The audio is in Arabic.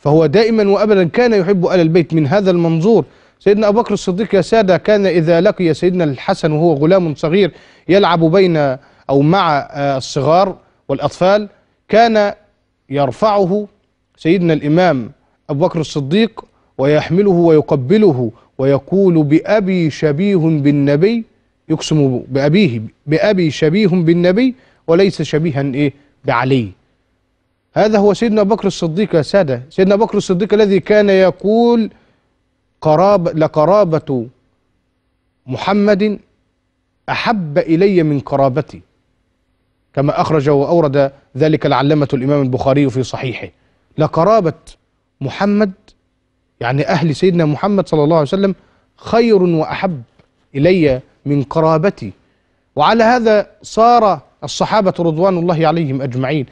فهو دائما وأبدا كان يحب آل البيت من هذا المنظور سيدنا أبو بكر الصديق يا سادة كان إذا لقي سيدنا الحسن وهو غلام صغير يلعب بين أو مع آه، الصغار والأطفال كان يرفعه سيدنا الإمام أبو بكر الصديق ويحمله ويقبله ويقول بأبي شبيه بالنبي يقسم بأبيه بأبي شبيه بالنبي وليس شبيها إيه بعلي هذا هو سيدنا بكر الصديق يا سادة سيدنا بكر الصديق الذي كان يقول قراب لقرابة محمد أحب إلي من قرابتي كما أخرج وأورد ذلك العلمة الإمام البخاري في صحيحه لقرابة محمد يعني أهل سيدنا محمد صلى الله عليه وسلم خير وأحب إلي من قرابتي وعلى هذا صار الصحابة رضوان الله عليهم أجمعين